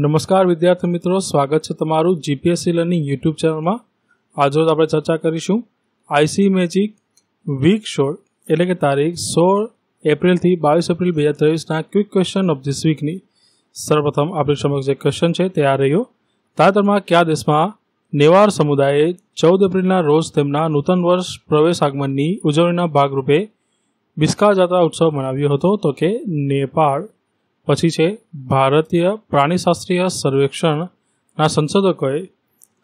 નમસ્કાર વિદ્યાર્થી મિત્રો સ્વાગત છે તમારું જીપીએસસી લર્નિંગ યુટ્યુબ ચેનલમાં આજરોજ આપણે ચર્ચા કરીશું આઈસી મેજિક વીક શોર્ટ એટલે કે તારીખ સોળ એપ્રિલથી બાવીસ એપ્રિલ બે હજાર ત્રેવીસના ક્વિક ક્વેશ્ચન ઓફ ધીસ વીકની સર્વપ્રથમ આપણી સમક્ષ જે ક્વેશ્ચન છે તે આ રહ્યો તાજેતરમાં કયા દેશમાં નેવાર સમુદાયે ચૌદ એપ્રિલના રોજ તેમના નૂતન વર્ષ પ્રવેશ આગમનની ઉજવણીના ભાગરૂપે બિસ્કા જાત્રા ઉત્સવ મનાવ્યો હતો તો કે નેપાળ પછી છે ભારતીય પ્રાણીશાસ્ત્રીય સર્વેક્ષણના સંશોધકોએ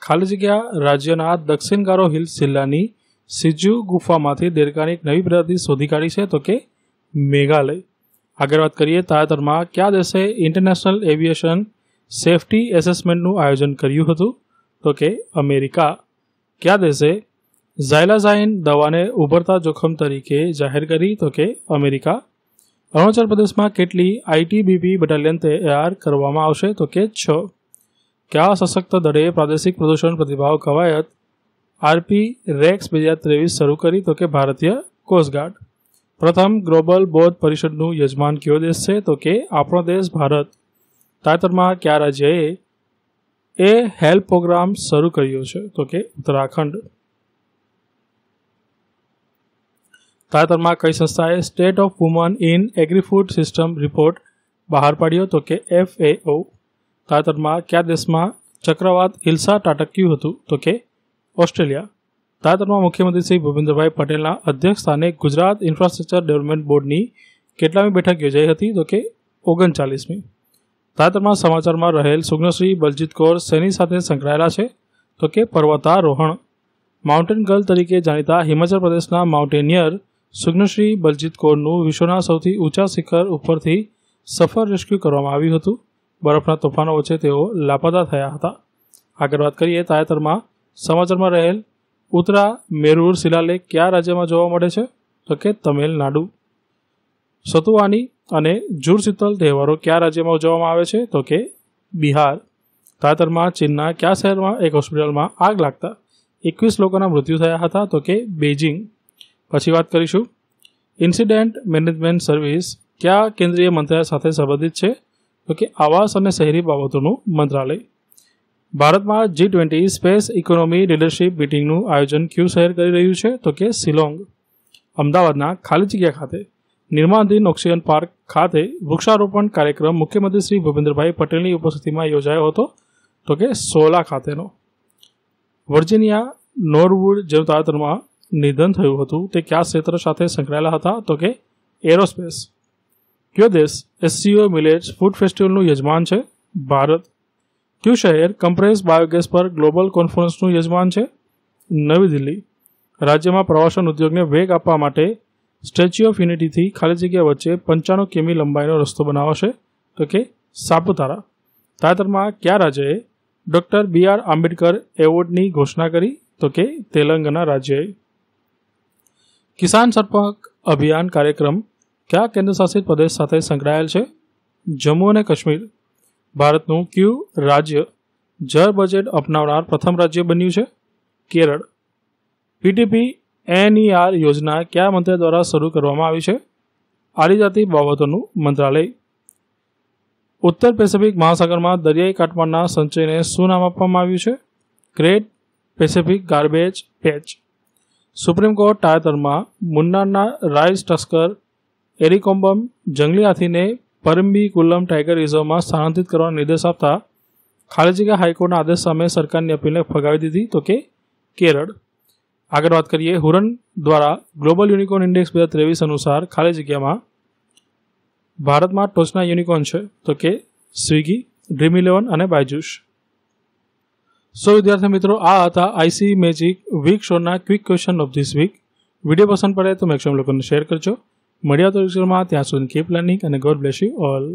ખાલી જગ્યા રાજ્યના દક્ષિણ દક્ષિણગારો હિલ્સ જિલ્લાની સિજુ ગુફામાંથી દેડકાની એક નવી પ્રજાતિ શોધી કાઢી છે તો કે મેઘાલય આગળ વાત કરીએ તાજેતરમાં કયા દેશે ઇન્ટરનેશનલ એવિએશન સેફટી એસેસમેન્ટનું આયોજન કર્યું હતું તો કે અમેરિકા કયા દેશે ઝાયલાઝાઇન દવાને ઉભરતા જોખમ તરીકે જાહેર કરી તો કે અમેરિકા અરુણાચલ પ્રદેશમાં કેટલી આઈટીબીપી બટાલિયન તૈયાર કરવામાં આવશે તો કે છ કયા સશક્ત દળે પ્રાદેશિક પ્રદૂષણ પ્રતિભાવ કવાયત આરપી રેક્સ બે હજાર ત્રેવીસ શરૂ કરી તો કે ભારતીય કોસ્ટગાર્ડ પ્રથમ ગ્લોબલ બૌદ્ધ પરિષદનું યજમાન કયો દેશ છે તો કે આપણો દેશ ભારત તાજેતરમાં કયા રાજ્યએ એ હેલ્પ પ્રોગ્રામ શરૂ કર્યો છે તો કે ઉત્તરાખંડ તાજેતરમાં કઈ સંસ્થાએ state of woman in agri food system report બહાર પાડ્યો તો કે એફ એ ઓ તાજેતરમાં કયા દેશમાં ચક્રવાત હિલ્સા ટાટક્યું હતું તો કે ઓસ્ટ્રેલિયા તાજેતરમાં મુખ્યમંત્રી શ્રી ભૂપેન્દ્રભાઈ પટેલના અધ્યક્ષસ્થાને ગુજરાત ઇન્ફ્રાસ્ટ્રક્ચર ડેવલપમેન્ટ બોર્ડની કેટલામી બેઠક યોજાઈ હતી તો કે ઓગણચાલીસમી તાજેતરમાં સમાચારમાં રહેલ સુગ્નશ્રી બલજીત કૌર સેની સાથે સંકળાયેલા છે તો કે પર્વતારોહણ માઉન્ટેન ગર્લ તરીકે જાણીતા હિમાચલ પ્રદેશના માઉન્ટેનિયર સુગ્નશ્રી બલજીત કૌરનું વિશ્વના સૌથી ઊંચા શિખર ઉપરથી સફર રેસ્ક્યુ કરવામાં આવ્યું હતું બરફના તોફાનો વચ્ચે તેઓ લાપતા થયા હતા આગળ વાત કરીએ તાજેતરમાં સમાચારમાં રહેલ ઉત્તરા મેરૂર શિલાલેખ કયા રાજ્યમાં જોવા મળે છે તો કે તમિલનાડુ સતુવાની અને જુરશીતલ તહેવારો કયા રાજ્યમાં ઉજવવામાં આવે છે તો કે બિહાર તાજેતરમાં ચીનના કયા શહેરમાં એક હોસ્પિટલમાં આગ લાગતા એકવીસ લોકોના મૃત્યુ થયા હતા તો કે બેઇજિંગ પછી વાત કરીશું ઇન્સિડેન્ટ મેનેજમેન્ટ સર્વિસ કયા કેન્દ્રીય મંત્રાલય સાથે સંબંધિત છે તો કે આવાસ અને શહેરી બાબતોનું મંત્રાલય ભારતમાં G twenty space economy leadership મિટિંગનું આયોજન ક્યુ શહેર કરી રહ્યું છે તો કે શિલોંગ અમદાવાદના ખાલી જગ્યા ખાતે નિર્માણાધીન ઓક્સિજન પાર્ક ખાતે વૃક્ષારોપણ કાર્યક્રમ મુખ્યમંત્રી શ્રી ભૂપેન્દ્રભાઈ પટેલની ઉપસ્થિતિમાં યોજાયો હતો તો કે સોલા ખાતેનો વર્જિનિયા નોરવુડ જેવું તાજેતરમાં નિધન થયું હતું તે કયા ક્ષેત્ર સાથે સંકળાયેલા હતા તો કે એરોસ્પેસ કયો દેશ એસસીઓ મિલેટ્સ ફૂડ ફેસ્ટિવલનું યજમાન છે ભારત કયું શહેર કમ્પ્રેસ બાયોગેસ પર ગ્લોબલ કોન્ફરન્સનું યજમાન છે નવી દિલ્હી રાજ્યમાં પ્રવાસન ઉદ્યોગને વેગ આપવા માટે સ્ટેચ્યુ ઓફ યુનિટીથી ખાલી જગ્યા વચ્ચે પંચાણું કિમી લંબાઈનો રસ્તો બનાવાશે તો કે સાપુતારા તાજેતરમાં કયા રાજ્યએ ડૉક્ટર બી આર આંબેડકર એવોર્ડની ઘોષણા કરી તો કે તેલંગાના રાજ્યએ કિસાન સર્પક અભિયાન કાર્યક્રમ કયા કેન્દ્રશાસિત પ્રદેશ સાથે સંકળાયેલ છે જમ્મુ અને કાશ્મીર ભારતનું ક્યુ રાજ્ય જળ બજેટ અપનાવનાર પ્રથમ રાજ્ય બન્યું છે કેરળ પીટીપી એનઈઆર યોજના કયા મંત્રાલય દ્વારા શરૂ કરવામાં આવી છે આદિજાતિ બાબતોનું મંત્રાલય ઉત્તર પેસેફિક મહાસાગરમાં દરિયાઈ કાટમાળના સંચયને શું નામ આપવામાં આવ્યું છે great Pacific garbage patch supreme court તાજેતરમાં મુન્નાના રાઇઝ ટસ્કર એરિકોમ્બમ જંગલી હાથીને પરમ્બીકુલમ ટાઈગર રિઝર્વમાં સ્થાનાંતરિત કરવાનો નિર્દેશ આપતા ખાલીજગા હાઈકોર્ટના આદેશ સામે સરકારની અપીલને ફગાવી દીધી તો કે કેરળ આગળ વાત કરીએ હુરન દ્વારા ગ્લોબલ યુનિકોર્ન ઇન્ડેક્સ બે હજાર ત્રેવીસ અનુસાર ખાલી જગ્યામાં ભારતમાં ટોચના યુનિકોર્ન છે તો કે સ્વિગી ડ્રીમ ઇલેવન અને બાયજુસ સો વિદ્યાર્થી મિત્રો આ હતા આઈસી મેજિક વીક શોના quick question of this week વિડીયો પસંદ પડે તો મેક્સિમમ લોકોને શેર કરજો મળ્યા તો વિષયમાં ત્યાં સુધી કીપ લર્નિંગ અને ગોડ બ્લેસ યુ ઓલ